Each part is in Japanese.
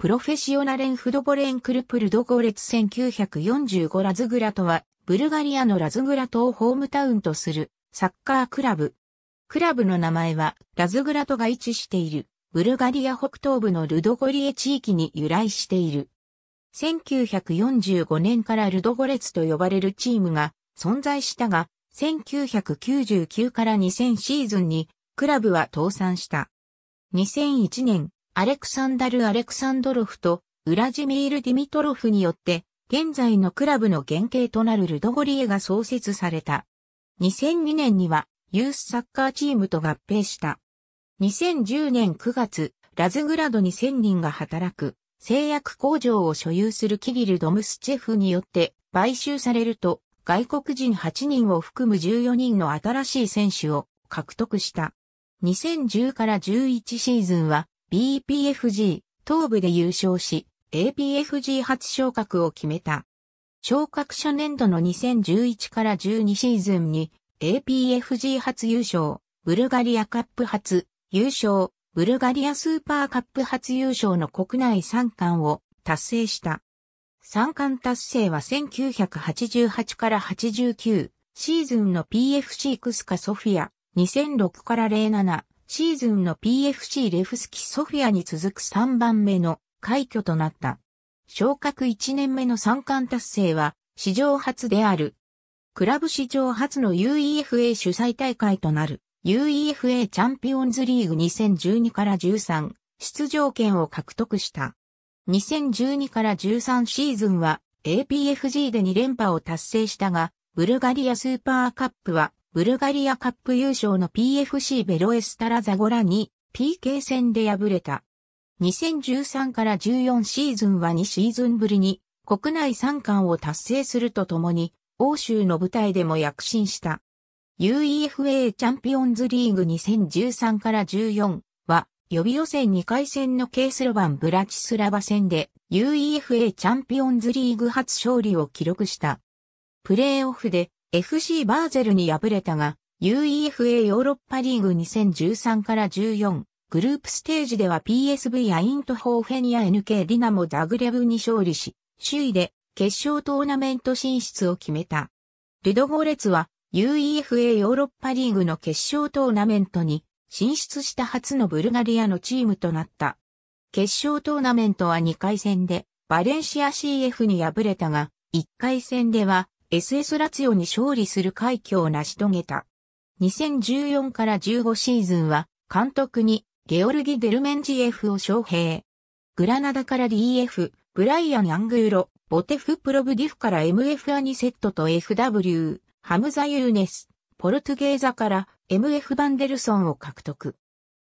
プロフェシオナレンフドボレンクルプルドゴレツ1945ラズグラトは、ブルガリアのラズグラトをホームタウンとするサッカークラブ。クラブの名前は、ラズグラトが位置している、ブルガリア北東部のルドゴリエ地域に由来している。1945年からルドゴレツと呼ばれるチームが存在したが、1999から2000シーズンにクラブは倒産した。2001年、アレクサンダル・アレクサンドロフとウラジミール・ディミトロフによって、現在のクラブの原型となるルドゴリエが創設された。2002年にはユースサッカーチームと合併した。2010年9月、ラズグラドに1000人が働く製薬工場を所有するキリル・ドムスチェフによって買収されると外国人8人を含む14人の新しい選手を獲得した。2010から11シーズンは BPFG 東部で優勝し、APFG 初昇格を決めた。昇格初年度の2011から12シーズンに APFG 初優勝、ブルガリアカップ初優勝、ブルガリアスーパーカップ初優勝の国内3冠を達成した。3冠達成は1988から89シーズンの PFC クスカソフィア2006から07シーズンの PFC レフスキソフィアに続く3番目の快挙となった。昇格1年目の三冠達成は史上初である。クラブ史上初の UEFA 主催大会となる UEFA チャンピオンズリーグ2012から13出場権を獲得した。2012から13シーズンは APFG で2連覇を達成したが、ブルガリアスーパーカップはブルガリアカップ優勝の PFC ベロエスタラザゴラに PK 戦で敗れた。2013から14シーズンは2シーズンぶりに国内3冠を達成するとともに欧州の舞台でも躍進した。UEFA チャンピオンズリーグ2013から14は予備予選2回戦のケースロバンブラチスラバ戦で UEFA チャンピオンズリーグ初勝利を記録した。プレーオフで FC バーゼルに敗れたが、UEFA ヨーロッパリーグ2013から14、グループステージでは PSV アイントホーフェニア NK ディナモザグレブに勝利し、首位で決勝トーナメント進出を決めた。ルドゴレツは UEFA ヨーロッパリーグの決勝トーナメントに進出した初のブルガリアのチームとなった。決勝トーナメントは2回戦でバレンシア CF に敗れたが、1回戦では SS ラツィオに勝利する快挙を成し遂げた。2014から15シーズンは、監督にゲオルギ・デルメンジエフを招聘。グラナダから DF、ブライアン・アングーロ、ボテフ・プロブディフから MF アニセットと FW、ハムザ・ユーネス、ポルトゲーザから MF バンデルソンを獲得。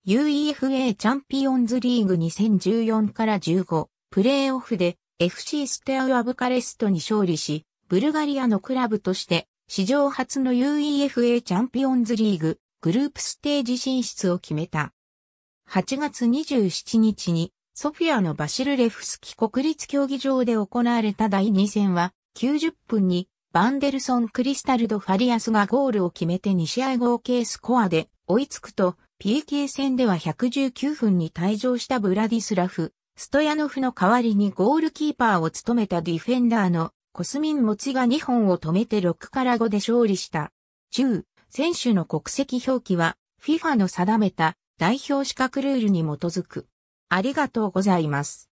UEFA チャンピオンズリーグ2014から15、プレーオフで FC ステアアブカレストに勝利し、ブルガリアのクラブとして、史上初の UEFA チャンピオンズリーグ、グループステージ進出を決めた。8月27日に、ソフィアのバシルレフスキ国立競技場で行われた第2戦は、90分に、バンデルソン・クリスタルド・ファリアスがゴールを決めて2試合合計スコアで追いつくと、PK 戦では119分に退場したブラディスラフ、ストヤノフの代わりにゴールキーパーを務めたディフェンダーのコスミン・モちが2本を止めて6から5で勝利した。中、選手の国籍表記は FIFA の定めた代表資格ルールに基づく。ありがとうございます。